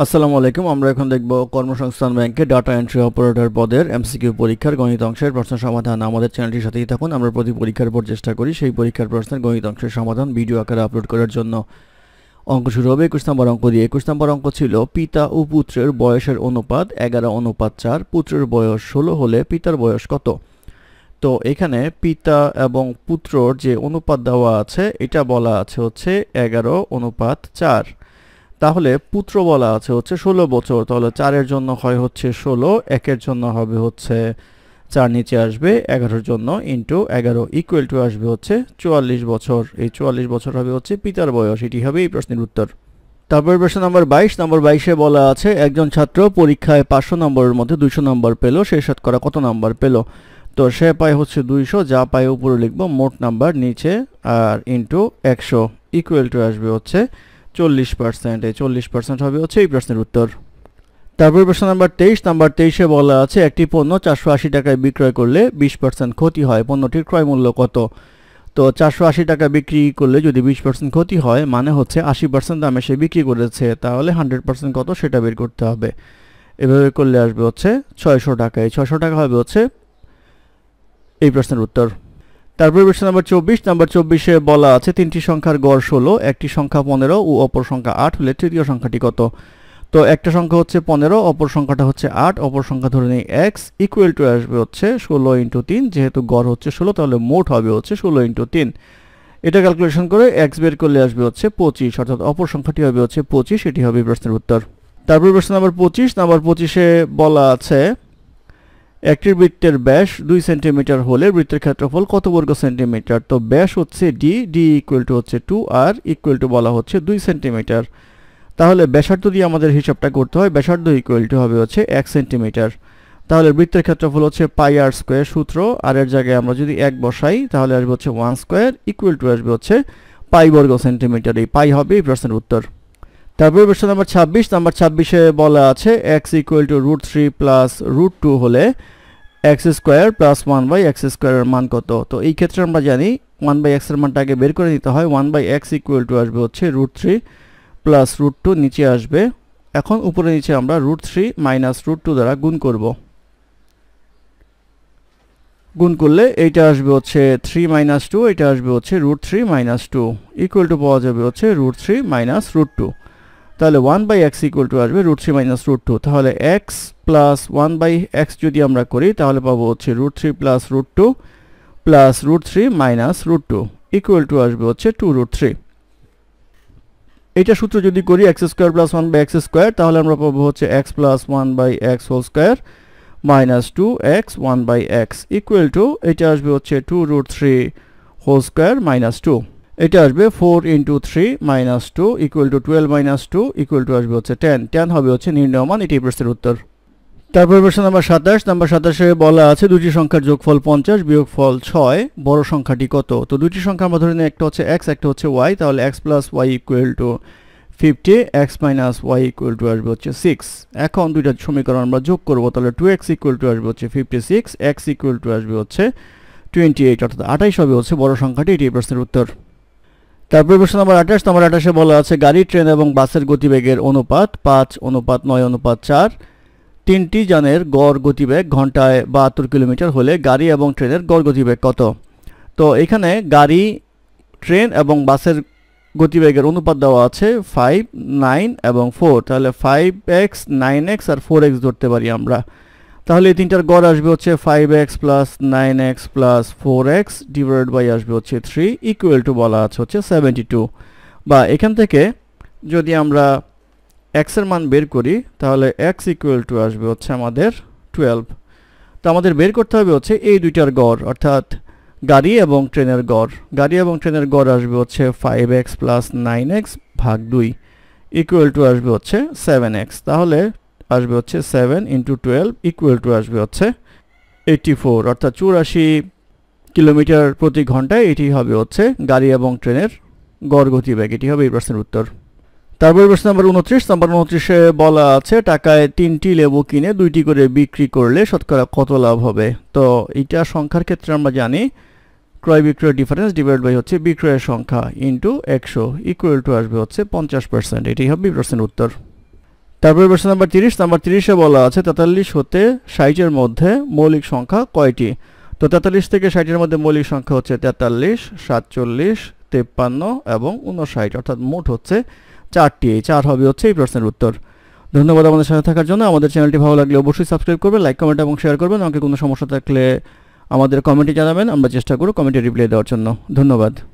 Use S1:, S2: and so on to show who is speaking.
S1: আসসালামু আলাইকুম আমরা এখন দেখব কর্মসংস্থান ব্যাংকে ডাটা এন্ট্রি অপারেটর পদের এমসিকিউ পরীক্ষার গণিত অংশের প্রশ্ন সমাধান আমাদের চ্যানেলটির সাথেই থাকুন আমরা প্রতি পরীক্ষার পর চেষ্টা করি সেই পরীক্ষার প্রশ্নের গণিত অংশের সমাধান ভিডিও আকারে আপলোড করার জন্য অঙ্ক শুরু হবে একুশ নম্বর অঙ্ক দিয়ে একুশ নম্বর অঙ্ক ছিল পিতা ও পুত্রের বয়সের অনুপাত এগারো অনুপাত চার পুত্রের বয়স ষোলো হলে পিতার বয়স কত তো এখানে পিতা এবং পুত্রর যে অনুপাত দেওয়া আছে এটা বলা আছে হচ্ছে এগারো অনুপাত চার তাহলে পুত্র বলা আছে হচ্ছে ষোলো বছর তাহলে চারের জন্য হয় হচ্ছে ষোলো একের জন্য হবে হচ্ছে চার নিচে আসবে এগারোর জন্য ইন্টু এগারো ইকুয়াল টু আসবে হচ্ছে চুয়াল্লিশ বছর এই চুয়াল্লিশ বছর হবে হচ্ছে পিতার বয়স এটি হবে এই প্রশ্নের উত্তর তারপর প্রশ্ন নম্বর বাইশ নম্বর বাইশে বলা আছে একজন ছাত্র পরীক্ষায় পাঁচশো নম্বরের মধ্যে দুইশো নম্বর পেল সে করা কত নম্বর পেল তো সে পায় হচ্ছে দুইশো যা পায় উপরে লিখবো মোট নাম্বার নিচে আর ইন্টু একশো ইকুয়াল টু আসবে হচ্ছে চল্লিশ পার্সেন্ট এই চল্লিশ পার্সেন্ট হবে হচ্ছে এই প্রশ্নের উত্তর তারপর প্রশ্ন নাম্বার তেইশ নাম্বার তেইশে বলা আছে একটি পণ্য চারশো আশি টাকায় বিক্রয় করলে বিশ পার্সেন্ট ক্ষতি হয় পণ্যটির ক্রয় মূল্য কত তো চারশো আশি টাকা বিক্রি করলে যদি বিশ পার্সেন্ট ক্ষতি হয় মানে হচ্ছে আশি পার্সেন্ট দামে সে বিক্রি করেছে তাহলে হান্ড্রেড পার্সেন্ট কত সেটা বের করতে হবে এভাবে করলে আসবে হচ্ছে ছয়শো টাকা এই ছয়শো টাকা হবে হচ্ছে এই প্রশ্নের উত্তর তারপরে প্রশ্ন নাম্বার চব্বিশ নাম্বার চব্বিশে বলা আছে তিনটি সংখ্যার গড় ষোলো একটি সংখ্যা পনেরো ও অপর সংখ্যা আট হলে তৃতীয় সংখ্যাটি কত তো একটা সংখ্যা হচ্ছে পনেরো অপর সংখ্যাটা হচ্ছে আট অপর সংখ্যা ধরে নেই এক্স ইকুয়াল টু আসবে হচ্ছে ষোলো ইন্টু তিন যেহেতু গড় হচ্ছে ষোলো তাহলে মোট হবে হচ্ছে ষোলো ইন্টু তিন এটা ক্যালকুলেশন করে এক্স বের করলে আসবে হচ্ছে পঁচিশ অর্থাৎ অপর সংখ্যাটি হবে হচ্ছে পঁচিশ এটি হবে প্রশ্নের উত্তর তারপর প্রশ্ন নাম্বার পঁচিশ নাম্বার পঁচিশে বলা আছে একটি বৃত্তের ব্যাস দুই সেন্টিমিটার হলে বৃত্তের ক্ষেত্রফল কত বর্গ সেন্টিমিটার তো ব্যাস হচ্ছে ডি ডি ইকুয়াল টু হচ্ছে টু আর ইকুয়াল টু বলা হচ্ছে দুই সেন্টিমিটার তাহলে ব্যাসার্ধ দিয়ে আমাদের হিসাবটা করতে হয় ব্যাসার্ধ ইকুয়াল টু হবে হচ্ছে এক সেন্টিমিটার তাহলে বৃত্তের ক্ষেত্রফল হচ্ছে পাই আর স্কোয়ার সূত্র আর এর জায়গায় আমরা যদি এক বসাই তাহলে আসবে হচ্ছে ওয়ান স্কোয়ার ইকুয়াল টু আসবে হচ্ছে পাই বর্গ সেন্টিমিটার এই পাই হবে এই প্রশ্নের উত্তর তারপরে প্রশ্ন নাম্বার ছাব্বিশ নাম্বার ছাব্বিশে বলা আছে X equal to root three plus root two হলে X square plus one by X স্কোয়ারের মান কত তো এই ক্ষেত্রে আমরা জানি ওয়ান বাই এক্সের মানটা আগে বের করে নিতে হয় one by X equal to আসবে হচ্ছে root three plus root two নিচে আসবে এখন উপরে নিচে আমরা root three minus root two দ্বারা গুণ করব গুণ করলে এইটা আসবে হচ্ছে থ্রি মাইনাস টু এটা আসবে হচ্ছে root three minus two equal to পাওয়া যাবে হচ্ছে root three minus root two তাহলে one by X equal to আসবে root three minus root two তাহলে X plus one by X যদি আমরা করি তাহলে পাবো হচ্ছে root three plus root two plus root three minus root two equal to আসবে হচ্ছে টু রুট থ্রি এটা সূত্র যদি করি X square plus one by x square তাহলে আমরা পাবো হচ্ছে X plus one by X whole square minus two X one by X equal to এটা আসবে হচ্ছে two root three whole square minus two এটা আসবে four into three minus two equal to twelve minus two equal to আসবে হচ্ছে ten ten হবে হচ্ছে নির্ণয়মান এটি প্রশ্নের উত্তর তারপর প্রশ্ন নাম্বার সাতাশ নাম্বার সাতাশে বলা আছে দুটি সংখ্যার যোগফল পঞ্চাশ বিয়োগ ফল ছয় বড় সংখ্যাটি কত তো দুটি সংখ্যা আমরা ধরে নিই একটা হচ্ছে এক্স একটা হচ্ছে ওয়াই তাহলে X plus Y equal to fifty X minus Y equal to আসবে হচ্ছে সিক্স এখন দুইটা সমীকরণ আমরা যোগ করবো তাহলে টু এক্স ইকুয়াল টু আসবে হচ্ছে fifty six X equal to আসবে হচ্ছে টোয়েন্টি এইট অর্থাৎ আঠাইশ হবে হচ্ছে বড় সংখ্যাটি এটি প্রশ্নের উত্তর তারপরে প্রশ্ন নম্বর আঠাশ নম্বর আঠাশে বলা আছে গাড়ি ট্রেন এবং বাসের গতিবেগের অনুপাত পাঁচ অনুপাত নয় অনুপাত চার তিনটি যানের গড় গতিবেগ ঘন্টায় বাহাত্তর কিলোমিটার হলে গাড়ি এবং ট্রেনের গড় গতিবেগ কত তো এখানে গাড়ি ট্রেন এবং বাসের গতিবেগের অনুপাত দেওয়া আছে ফাইভ নাইন এবং ফোর তাহলে ফাইভ এক্স নাইন এক্স আর ফোর এক্স ধরতে পারি আমরা তাহলে এই তিনটার গড় আসবে হচ্ছে five X plus nine X plus four X divide by আসবে হচ্ছে থ্রি ইকুয়াল টু বলা আছে হচ্ছে সেভেন্টি টু বা এখান থেকে যদি আমরা এক্সের মান বের করি তাহলে এক্স ইকুয়াল টু আসবে হচ্ছে আমাদের টুয়েলভ তো আমাদের বের করতে হবে হচ্ছে এই দুইটার গড় অর্থাৎ গাড়ি এবং ট্রেনের গড় গাড়ি এবং ট্রেনের গড় আসবে হচ্ছে five X plus nine X ভাগ দুই ইকুয়াল টু আসবে হচ্ছে সেভেন এক্স তাহলে আসবে হচ্ছে seven into twelve equal to আসবে হচ্ছে এইটি ফোর অর্থাৎ চুরাশি কিলোমিটার প্রতি ঘন্টায় এটি হবে হচ্ছে গাড়ি এবং ট্রেনের গড় গতিবেগ এটি হবে এই প্রশ্নের উত্তর তারপরে প্রশ্ন নাম্বার উনত্রিশ নম্বর উনত্রিশে বলা আছে টাকায় তিনটি লেবু কিনে দুইটি করে বিক্রি করলে শতকরা কত লাভ হবে তো এটা সংখ্যার ক্ষেত্রে আমরা জানি ক্রয় বিক্রয় ডিফারেন্স ডিভাইড বাই হচ্ছে বিক্রয়ের সংখ্যা ইন্টু একশো ইকুয়াল টু আসবে হচ্ছে পঞ্চাশ পার্সেন্ট এটি হবে প্রশ্নের উত্তর তারপরে প্রশ্ন নাম্বার তিরিশ নাম্বার তিরিশে বলা আছে তেতাল্লিশ হতে ষাটের মধ্যে মৌলিক সংখ্যা কয়টি তো তেতাল্লিশ থেকে ষাটের মধ্যে মৌলিক সংখ্যা হচ্ছে তেতাল্লিশ সাতচল্লিশ তেপ্পান্ন এবং উনষাট অর্থাৎ মোট হচ্ছে চারটি এই চার হবে হচ্ছে এই প্রশ্নের উত্তর ধন্যবাদ আমাদের সাথে থাকার জন্য আমাদের চ্যানেলটি ভালো লাগলে অবশ্যই সাবস্ক্রাইব করবেন লাইক কমেন্ট এবং শেয়ার করবেন আমাকে কোনো সমস্যা থাকলে আমাদের কমেন্টে জানাবেন আমরা চেষ্টা করব কমেন্টে রিপ্লাই দেওয়ার জন্য ধন্যবাদ